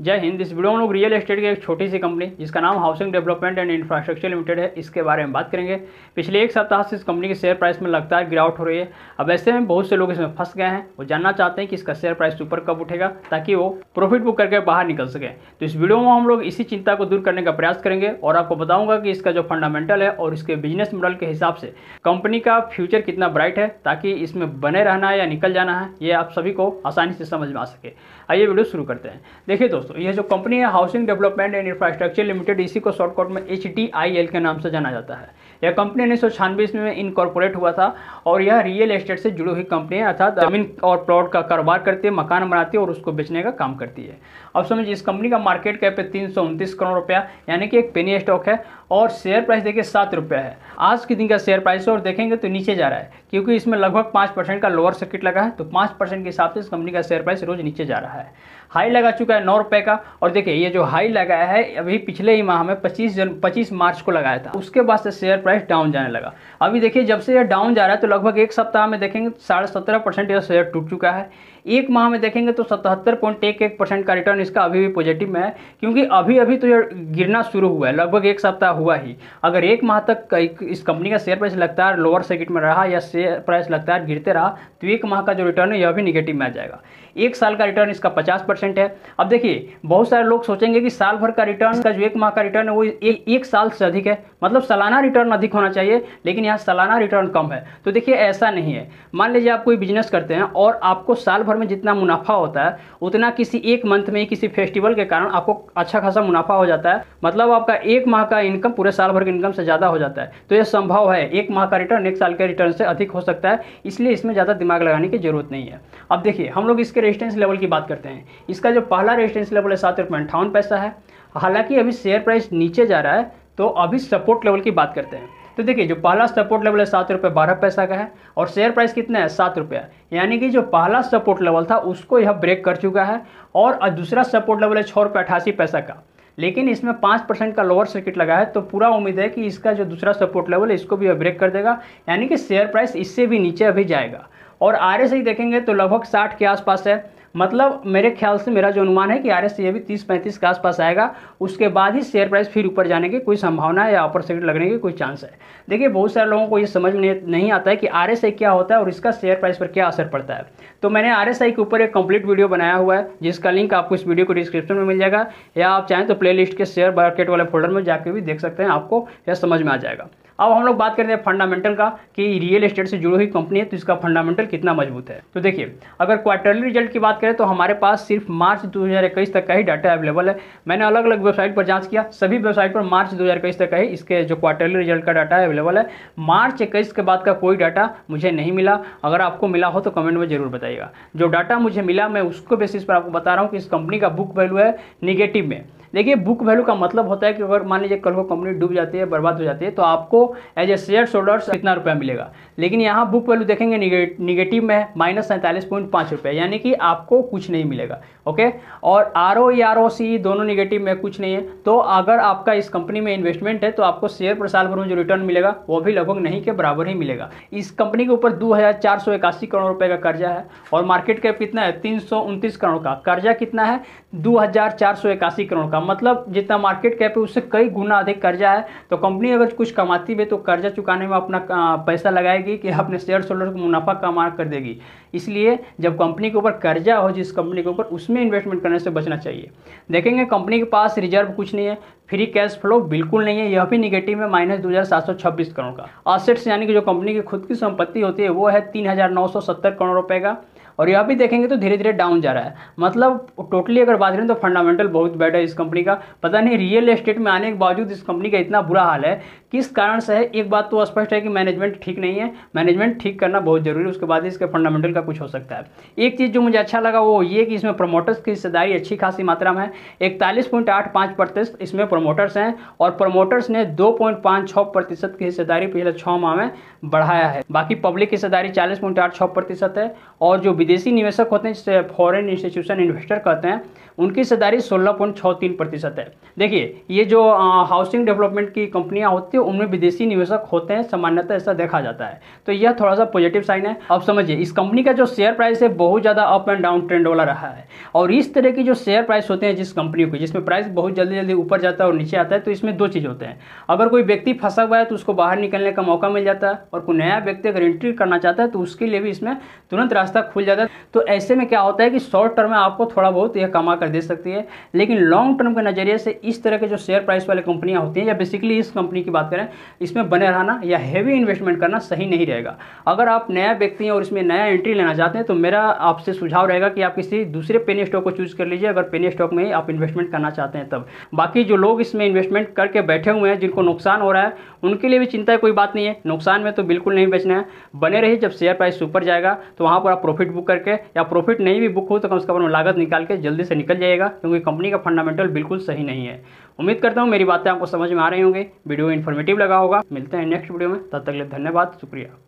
जय हिंद इस वीडियो में लोग रियल एस्टेट की एक छोटी सी कंपनी जिसका नाम housing development and infrastructure limited है इसके बारे में बात करेंगे पिछले एक सप्ताह से इस कंपनी के शेयर प्राइस में लगातार गिरावट हो रही है अब ऐसे में बहुत से लोग इसमें फंस गए हैं वो जानना चाहते हैं कि इसका शेयर प्राइस ऊपर कब उठेगा ताकि वो प्रॉफिट बुक करके बाहर निकल सके तो इस वीडियो में हम लोग इसी चिंता को दूर करने का प्रयास करेंगे और आपको बताऊंगा कि इसका जो फंडामेंटल है और इसके बिजनेस मॉडल के हिसाब से कंपनी का फ्यूचर कितना ब्राइट है ताकि इसमें बने रहना है या निकल जाना है ये आप सभी को आसानी से समझ में आ सके आइए वीडियो शुरू करते हैं देखिए दोस्तों दोस्तों ये जो कंपनी है housing development and infrastructure limited इसी को शॉर्टकट में एच के नाम से जाना जाता है यह कंपनी उन्नीस सौ में इनकॉर्पोरेट हुआ था और यह रियल एस्टेट से जुड़ी हुई कंपनी है अर्थात जमीन और प्लॉट का कारोबार करती है मकान बनाती है और उसको बेचने का काम करती है अब समझिए इस कंपनी का मार्केट कैप है तीन करोड़ रुपया यानी कि एक पेनी स्टॉक है और शेयर प्राइस देखिए सात रुपया है आज के दिन का शेयर प्राइस और देखेंगे तो नीचे जा रहा है क्योंकि इसमें लगभग पाँच परसेंट का लोअर सर्किट लगा है तो पाँच परसेंट के हिसाब से इस कंपनी का शेयर प्राइस रोज नीचे जा रहा है हाई लगा चुका है नौ रुपये का और देखिए ये जो हाई लगाया है अभी पिछले ही माह में पच्चीस जन 25 मार्च को लगाया था उसके बाद से शेयर प्राइस डाउन जाने लगा अभी देखिए जब से यह डाउन जा रहा है तो लगभग एक सप्ताह में देखेंगे साढ़े सत्रह परसेंट यह शेयर टूट चुका है एक माह में देखेंगे तो सतहत्तर पॉइंट एक एक परसेंट का रिटर्न इसका अभी भी पॉजिटिव है क्योंकि अभी अभी तो यह गिरना शुरू हुआ है लगभग एक सप्ताह हुआ ही अगर एक माह तक इस कंपनी का शेयर प्राइस लगातार लोअर सर्किट में रहा या शेयर प्राइस लगातार गिरते रहा तो एक माह का जो रिटर्न है यह भी निगेटिव में आ जाएगा एक साल का रिटर्न इसका पचास परसेंट है अब देखिए बहुत सारे लोग सोचेंगे कि साल भर का रिटर्न का जो एक माह का रिटर्न है वो एक साल से अधिक है मतलब सालाना रिटर्न अधिक होना चाहिए लेकिन यहाँ सालाना रिटर्न कम है तो देखिए ऐसा नहीं है मान लीजिए आप कोई बिजनेस करते हैं और आपको साल भर भर में जितना मुनाफा होता है उतना किसी एक मंथ में किसी फेस्टिवल के कारण आपको अच्छा खासा मुनाफा हो जाता है मतलब आपका एक माह का इनकम पूरे साल भर के इनकम से ज़्यादा हो जाता है तो यह संभव है एक माह का रिटर्न एक साल के रिटर्न से अधिक हो सकता है इसलिए इसमें ज़्यादा दिमाग लगाने की जरूरत नहीं है अब देखिए हम लोग इसके रेजिस्टेंस लेवल की बात करते हैं इसका जो पहला रेजिस्टेंस लेवल है सात रुपये अंठावन पैसा है हालांकि अभी शेयर प्राइस नीचे जा रहा है तो अभी सपोर्ट लेवल की बात करते हैं तो देखिए जो पहला सपोर्ट लेवल है सात रुपये बारह पैसा का है और शेयर प्राइस कितना है सात रुपये यानी कि जो पहला सपोर्ट लेवल था उसको यह ब्रेक कर चुका है और दूसरा सपोर्ट लेवल है छः रुपये अठासी पैसा का लेकिन इसमें पाँच परसेंट का लोअर सर्किट लगा है तो पूरा उम्मीद है कि इसका जो दूसरा सपोर्ट लेवल है इसको भी ब्रेक कर देगा यानी कि शेयर प्राइस इससे भी नीचे अभी जाएगा और आर देखेंगे तो लगभग साठ के आसपास है मतलब मेरे ख्याल से मेरा जो अनुमान है कि आर एस ये भी तीस पैंतीस के आसपास आएगा उसके बाद ही शेयर प्राइस फिर ऊपर जाने की कोई संभावना है या अपॉर्चुनिटी लगने की कोई चांस है देखिए बहुत सारे लोगों को ये समझ में नहीं आता है कि आर क्या होता है और इसका शेयर प्राइस पर क्या असर पड़ता है तो मैंने आर के ऊपर एक कंप्लीट वीडियो बनाया हुआ है जिसका लिंक आपको इस वीडियो को डिस्क्रिप्शन में मिल जाएगा या आप चाहें तो प्ले के शेयर मार्केट वाले फोल्डर में जाकर भी देख सकते हैं आपको यह समझ में आ जाएगा अब हम लोग बात करते हैं फंडामेंटल का कि रियल एस्टेट से जुड़ी हुई कंपनी है तो इसका फंडामेंटल कितना मजबूत है तो देखिए अगर क्वार्टरली रिजल्ट की बात करें तो हमारे पास सिर्फ मार्च 2021 तक का ही डाटा अवेलेबल है मैंने अलग अलग वेबसाइट पर जांच किया सभी वेबसाइट पर मार्च 2021 तक का ही इसके जो क्वार्टरली रिजल्ट का डाटा अवेलेबल है मार्च इक्कीस के बाद का कोई डाटा मुझे नहीं मिला अगर आपको मिला हो तो कमेंट में जरूर बताइएगा जो डाटा मुझे मिला मैं उसको बेसिस पर आपको बता रहा हूँ कि इस कंपनी का बुक वैल्यू है निगेटिव में देखिए बुक वैल्यू का मतलब होता है कि अगर मान लीजिए कल को कंपनी डूब जाती है बर्बाद हो जाती है तो आपको एज ए शेयर होल्डर्स कितना रुपया मिलेगा लेकिन यहाँ बुक वैल्यू देखेंगे निगेटिव में है माइनस सैंतालीस पॉइंट पाँच रुपये यानी कि आपको कुछ नहीं मिलेगा ओके और आर ओ आर ओ सी दोनों निगेटिव में कुछ नहीं है तो अगर आपका इस कंपनी में इन्वेस्टमेंट है तो आपको शेयर पर साल भर में जो रिटर्न मिलेगा वो भी लगभग नहीं के बराबर ही मिलेगा इस कंपनी के ऊपर दो करोड़ रुपये का कर्जा है और मार्केट कैप कितना है तीन करोड़ का कर्जा कितना है दो करोड़ का मतलब जितना मार्केट कैप है उससे कई गुना अधिक कर्जा है तो कंपनी अगर कुछ कमाती भी तो कर्जा चुकाने में अपना पैसा लगाएगी कि अपने शेयर होल्डर को मुनाफा कमा कर देगी इसलिए जब कंपनी के ऊपर कर्जा हो जिस कंपनी के ऊपर उसमें इन्वेस्टमेंट करने से बचना चाहिए देखेंगे कंपनी के पास रिजर्व कुछ नहीं है फ्री कैश फ्लो बिल्कुल नहीं है यह भी निगेटिव है माइनस दो करोड़ का असेट्स यानी कि जो कंपनी की खुद की संपत्ति होती है वो है तीन करोड़ रुपए का और यह भी देखेंगे तो धीरे धीरे डाउन जा रहा है मतलब टोटली अगर बात करें तो फंडामेंटल बहुत बेटर है इस कंपनी का पता नहीं रियल एस्टेट में आने के बावजूद इस कंपनी का इतना बुरा हाल है किस कारण से है एक बात तो स्पष्ट है कि मैनेजमेंट ठीक नहीं है मैनेजमेंट ठीक करना बहुत जरूरी है उसके बाद इसके फंडामेंटल का कुछ हो सकता है एक चीज़ जो मुझे अच्छा लगा वो ये कि इसमें प्रमोटर्स की हिस्सेदारी अच्छी खासी मात्रा में है इकतालीस पॉइंट आठ पाँच प्रतिशत इसमें प्रमोटर्स हैं और प्रमोटर्स ने दो पॉइंट पाँच छः प्रतिशत की हिस्सेदारी पिछले छः माह में बढ़ाया है बाकी पब्लिक हिस्सेदारी चालीस पॉइंट आठ छः प्रतिशत है और जो विदेशी निवेशक होते हैं जिसे फॉरन इंस्टीट्यूशन इन्वेस्टर कहते हैं उनकी हिस्सेदारी सोलह पॉइंट छः तीन प्रतिशत है देखिए ये जो हाउसिंग डेवलपमेंट की कंपनियाँ होती सकते हो उनमें विदेशी निवेशक होते हैं सामान्यतः ऐसा देखा जाता है तो यह थोड़ा सा पॉजिटिव साइन है अब समझिए इस कंपनी का जो शेयर प्राइस है बहुत ज़्यादा अप एंड डाउन ट्रेंड वाला रहा है और इस तरह की जो शेयर प्राइस होते हैं जिस कंपनी को जिसमें प्राइस बहुत जल्दी जल्दी ऊपर जाता है और नीचे आता है तो इसमें दो चीज़ होते हैं अगर कोई व्यक्ति फंसा हुआ है तो उसको बाहर निकलने का मौका मिल जाता है और कोई नया व्यक्ति अगर एंट्री करना चाहता है तो उसके लिए भी इसमें तुरंत रास्ता खुल जाता है तो ऐसे में क्या होता है कि शॉर्ट टर्म में आपको थोड़ा बहुत यह कमा कर दे सकती है लेकिन लॉन्ग टर्म के नज़रिए से इस तरह के जो शेयर प्राइस वाली कंपनियाँ होती हैं या बेसिकली इस कंपनी की बात बात करें इसमें बने रहना या हैवी इन्वेस्टमेंट करना सही नहीं रहेगा अगर आप नया व्यक्ति हैं और इसमें नया एंट्री लेना चाहते हैं तो मेरा आपसे सुझाव रहेगा कि आप किसी दूसरे पेनी स्टॉक को चूज़ कर लीजिए अगर पेनी स्टॉक में ही आप इन्वेस्टमेंट करना चाहते हैं तब बाकी जो लोग इसमें इन्वेस्टमेंट करके बैठे हुए हैं जिनको नुकसान हो रहा है उनके लिए भी चिंता की कोई बात नहीं है नुकसान में तो बिल्कुल नहीं बचना है बने रही जब शेयर प्राइस ऊपर जाएगा तो वहाँ पर आप प्रॉफिट बुक करके या प्रॉफिट नहीं भी बुक हो तो कम से कम लागत निकाल के जल्दी से निकल जाएगा क्योंकि कंपनी का फंडामेंटल बिल्कुल सही नहीं है उम्मीद करता हूँ मेरी बातें आपको समझ में आ रही होंगी वीडियो इन्फॉर्म इन्फॉर्मेटिव लगा होगा मिलते हैं नेक्स्ट वीडियो में तब तक लिए धन्यवाद शुक्रिया